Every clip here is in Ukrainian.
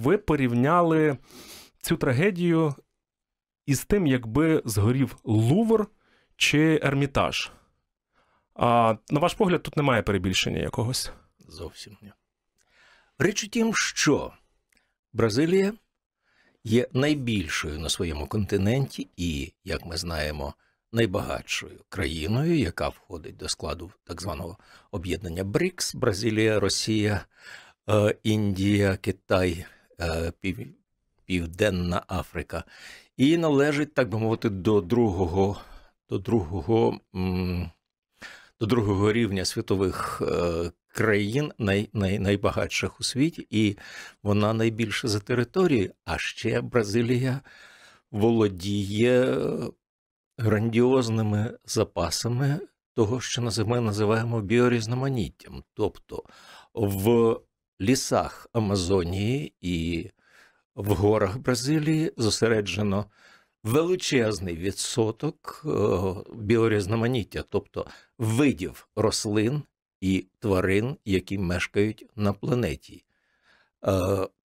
Ви порівняли цю трагедію із тим, якби згорів Лувр чи Ермітаж. А, На ваш погляд, тут немає перебільшення якогось? Зовсім ні. Річ у тім, що Бразилія є найбільшою на своєму континенті і, як ми знаємо, найбагатшою країною, яка входить до складу так званого об'єднання БРІКС: Бразилія, Росія, е, Індія, Китай, Е, Південна Африка, і належить, так би мовити, до другого до другого, до другого рівня світових е, країн, най, най, найбагатших у світі, і вона найбільша за територією. А ще Бразилія володіє грандіозними запасами того, що ми називаємо біорізноманіттям. Тобто в лісах Амазонії і в горах Бразилії зосереджено величезний відсоток е, біорізноманіття, тобто видів рослин і тварин, які мешкають на планеті. Е,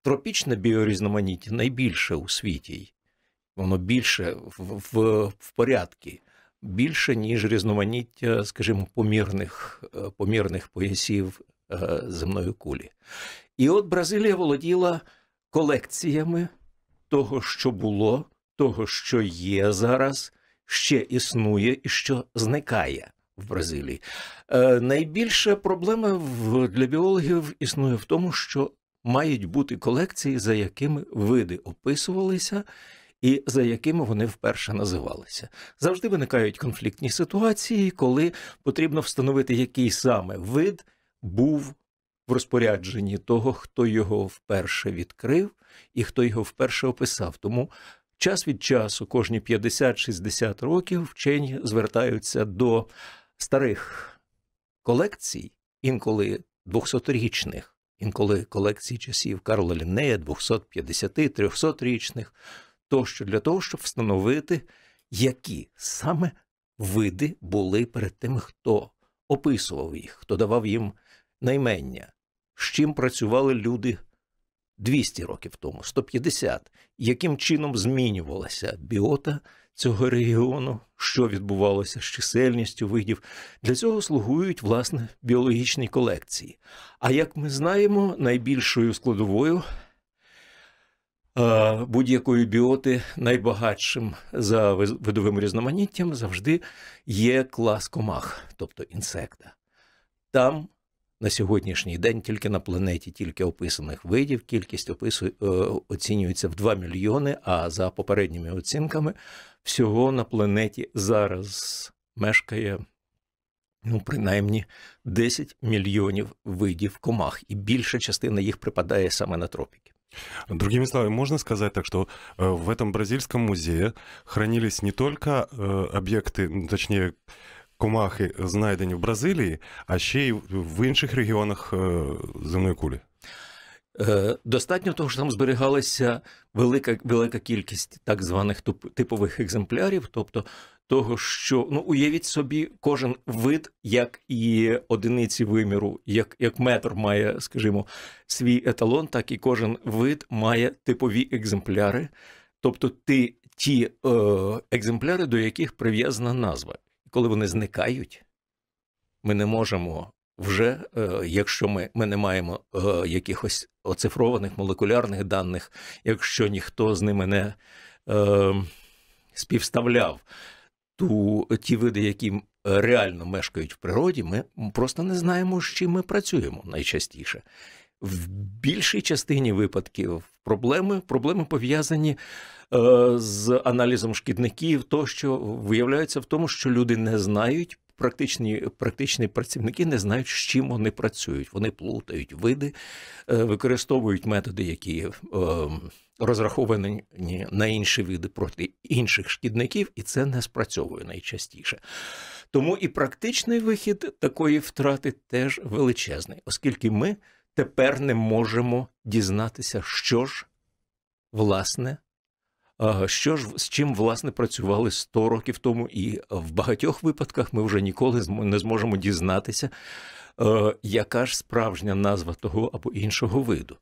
тропічне біорізноманіття найбільше у світі, воно більше в, в, в порядку. Більше ніж різноманіття, скажімо, помірних е, помірних поясів Е, земної кулі. І от Бразилія володіла колекціями того, що було, того, що є зараз, ще існує і що зникає в Бразилії. Е, найбільша проблема для біологів існує в тому, що мають бути колекції, за якими види описувалися. І за якими вони вперше називалися, завжди виникають конфліктні ситуації, коли потрібно встановити який саме вид був в розпорядженні того, хто його вперше відкрив і хто його вперше описав. Тому час від часу, кожні 50-60 років, вчені звертаються до старих колекцій, інколи 200-річних, інколи колекцій часів Карла Лінея, 250-300-річних, тощо для того, щоб встановити, які саме види були перед тим, хто описував їх, хто давав їм наймення, з чим працювали люди 200 років тому, 150, яким чином змінювалася біота цього регіону, що відбувалося з чисельністю видів, для цього слугують власне біологічні колекції. А як ми знаємо, найбільшою складовою. Е, будь-якої біоти найбагатшим за видовим різноманіттям завжди є клас комах, тобто інсекта. Там на сьогоднішній день тільки на планеті, тільки описаних видів, кількість опису е, оцінюється в 2 мільйони. А за попередніми оцінками, всього на планеті зараз мешкає. Ну, принаймні 10 мільйонів видів комах, і більша частина їх припадає саме на тропіки. Другими словами, можно сказать так, что е, в этом бразильском музее хранились не только е, объекты, точнее, комахи знайдені в Бразилії, а ще й в інших регіонах е, земної кулі. Е, достатньо того, що там зберігалася велика велика кількість так званих типових екземплярів, тобто того, що ну уявіть собі, кожен вид, як і одиниці виміру, як як метр має, скажімо, свій еталон, так і кожен вид має типові екземпляри, тобто ти ті е, екземпляри, до яких прив'язана назва коли вони зникають, ми не можемо вже, е, якщо ми ми не маємо е, якихось оцифрованих молекулярних даних, якщо ніхто з ними не е, співставляв ту ті види, які реально мешкають в природі, ми просто не знаємо, з чим ми працюємо найчастіше в більшій частині випадків проблеми проблеми пов'язані е, з аналізом шкідників, то що виявляється в тому, що люди не знають. Практичні практичні працівники не знають, з чим вони працюють. Вони плутають види, е, використовують методи, які е, розраховані на інші види проти інших шкідників, і це не спрацьовує найчастіше. Тому і практичний вихід такої втрати теж величезний, оскільки ми тепер не можемо дізнатися, що ж, власне, що ж з чим власне працювали 100 років тому, і в багатьох випадках ми вже ніколи не зможемо дізнатися, е, яка ж справжня назва того або іншого виду.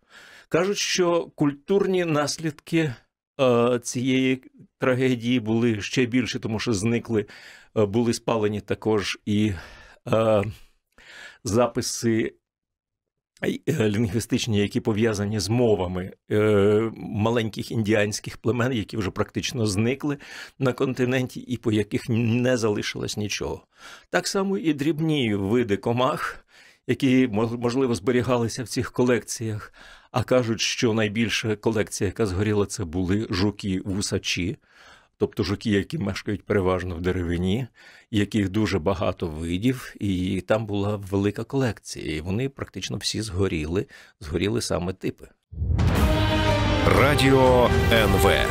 Кажуть, що культурні наслідки. Е, цієї трагедії були ще більше, тому що зникли, е, були спалені також і записи Е, лінгвістичні, які пов'язані з мовами е, маленьких індіанських племен, які вже практично зникли на континенті і по яких не залишилось нічого. Так само і дрібні види комах, які можливо зберігалися в цих колекціях, а кажуть, що найбільша колекція, яка згоріла, це були жуки-вусачі тобто жуки, які мешкають переважно в деревині, яких дуже багато видів, і там була велика колекція. і Вони практично всі згоріли, згоріли саме типи. Радіо НВ